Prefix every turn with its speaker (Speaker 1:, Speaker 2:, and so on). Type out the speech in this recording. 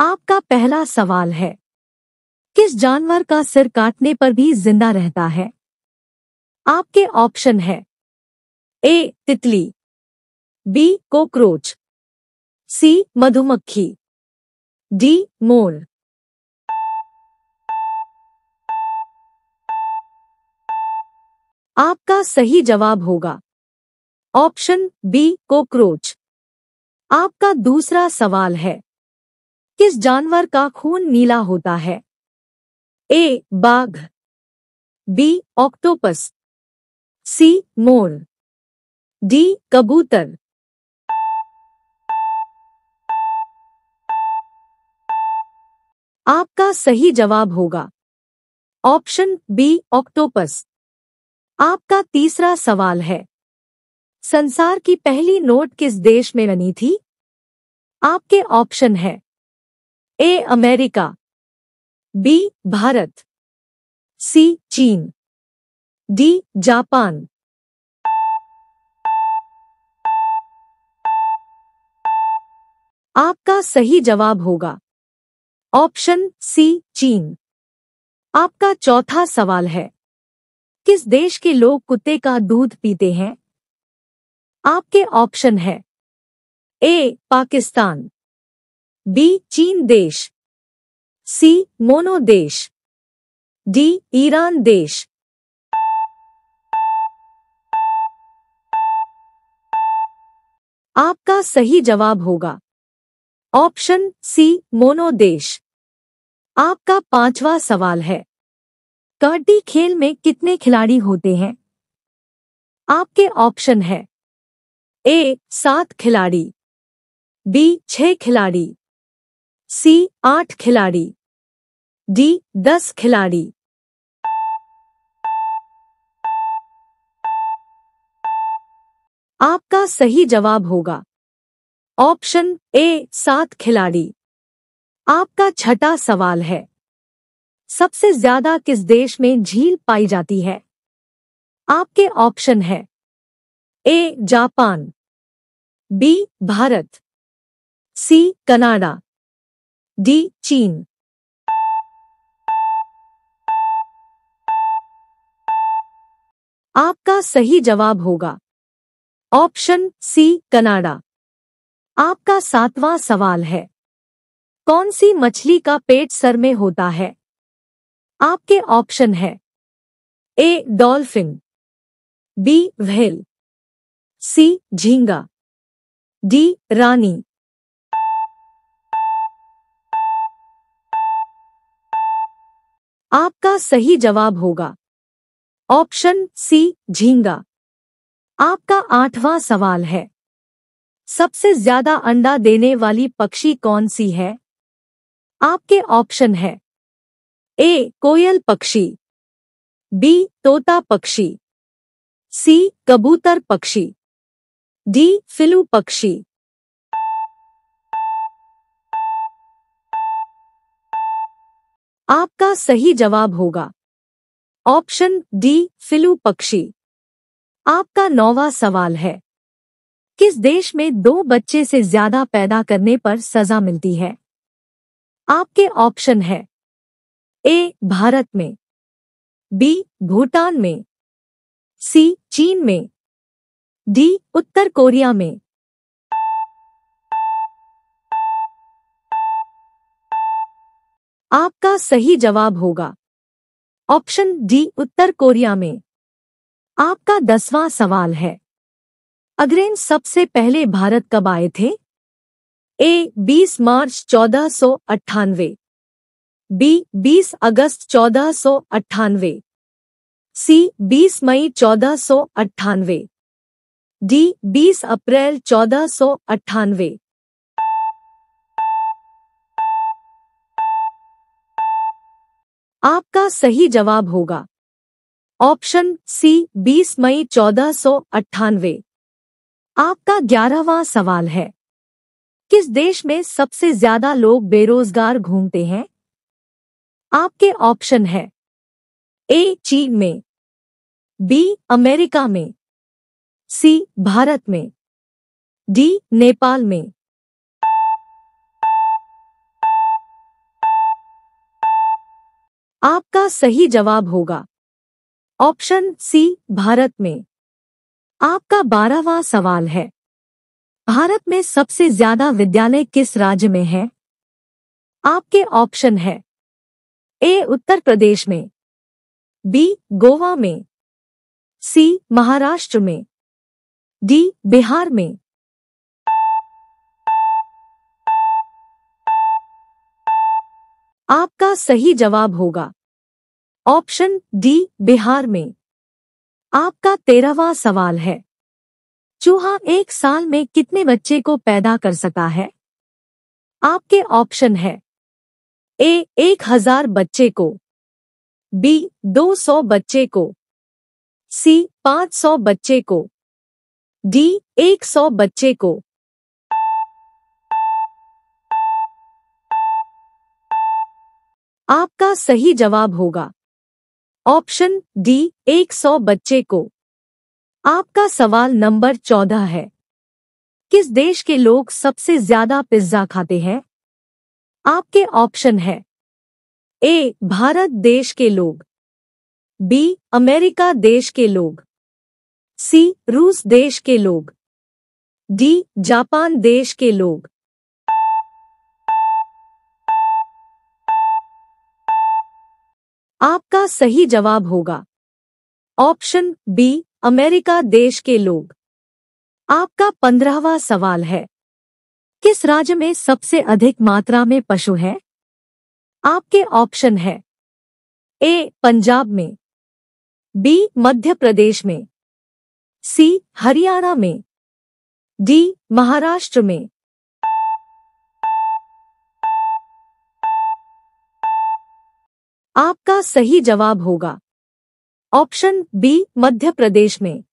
Speaker 1: आपका पहला सवाल है किस जानवर का सिर काटने पर भी जिंदा रहता है आपके ऑप्शन है ए तितली बी कोकरोच सी मधुमक्खी डी मोर आपका सही जवाब होगा ऑप्शन बी कोकरोच आपका दूसरा सवाल है किस जानवर का खून नीला होता है ए बाघ बी ऑक्टोपस सी मोर डी कबूतर आपका सही जवाब होगा ऑप्शन बी ऑक्टोपस आपका तीसरा सवाल है संसार की पहली नोट किस देश में बनी थी आपके ऑप्शन है A America B Bharat C चीन डी जापान आपका सही जवाब होगा ऑप्शन सी चीन आपका चौथा सवाल है किस देश के लोग कुत्ते का दूध पीते हैं आपके ऑप्शन है ए पाकिस्तान बी चीन देश सी मोनो देश डी ईरान देश आपका सही जवाब होगा ऑप्शन सी मोनो देश आपका पांचवा सवाल है कबड्डी खेल में कितने खिलाड़ी होते हैं आपके ऑप्शन है ए सात खिलाड़ी बी छह खिलाड़ी सी आठ खिलाड़ी डी दस खिलाड़ी आपका सही जवाब होगा ऑप्शन ए सात खिलाड़ी आपका छठा सवाल है सबसे ज्यादा किस देश में झील पाई जाती है आपके ऑप्शन है A Japan B Bharat C Canada D चीन आपका सही जवाब होगा ऑप्शन सी कनाडा आपका सातवां सवाल है कौन सी मछली का पेट सर में होता है आपके ऑप्शन है A dolphin B whale C झींगा डी रानी आपका सही जवाब होगा ऑप्शन सी झींगा आपका आठवां सवाल है सबसे ज्यादा अंडा देने वाली पक्षी कौन सी है आपके ऑप्शन है ए कोयल पक्षी बी तोता पक्षी सी कबूतर पक्षी डी फिलू पक्षी आपका सही जवाब होगा ऑप्शन डी फिलू पक्षी आपका नौवा सवाल है किस देश में दो बच्चे से ज्यादा पैदा करने पर सजा मिलती है आपके ऑप्शन है ए भारत में बी भूटान में सी चीन में डी उत्तर कोरिया में आपका सही जवाब होगा ऑप्शन डी उत्तर कोरिया में आपका दसवां सवाल है अग्रेन सबसे पहले भारत कब आए थे ए 20 मार्च चौदह बी 20 अगस्त चौदह सी 20 मई चौदह अट्ठानवे डी 20 अप्रैल चौदह सौ अट्ठानवे आपका सही जवाब होगा ऑप्शन सी 20 मई चौदह आपका ग्यारहवा सवाल है किस देश में सबसे ज्यादा लोग बेरोजगार घूमते हैं आपके ऑप्शन है ए चीन में बी अमेरिका में सी भारत में डी नेपाल में आपका सही जवाब होगा ऑप्शन सी भारत में आपका बारहवा सवाल है भारत में सबसे ज्यादा विद्यालय किस राज्य में है आपके ऑप्शन है ए उत्तर प्रदेश में बी गोवा में सी महाराष्ट्र में डी बिहार में आपका सही जवाब होगा ऑप्शन डी बिहार में आपका तेरहवा सवाल है चूहा एक साल में कितने बच्चे को पैदा कर सकता है आपके ऑप्शन है ए एक हजार बच्चे को बी दो सौ बच्चे को सी पांच सौ बच्चे को डी एक सौ बच्चे को आपका सही जवाब होगा ऑप्शन डी 100 बच्चे को आपका सवाल नंबर 14 है किस देश के लोग सबसे ज्यादा पिज्जा खाते हैं आपके ऑप्शन है ए भारत देश के लोग बी अमेरिका देश के लोग सी रूस देश के लोग डी जापान देश के लोग आपका सही जवाब होगा ऑप्शन बी अमेरिका देश के लोग आपका पंद्रहवा सवाल है किस राज्य में सबसे अधिक मात्रा में पशु हैं? आपके ऑप्शन है ए पंजाब में बी मध्य प्रदेश में सी हरियाणा में डी महाराष्ट्र में आपका सही जवाब होगा ऑप्शन बी मध्य प्रदेश में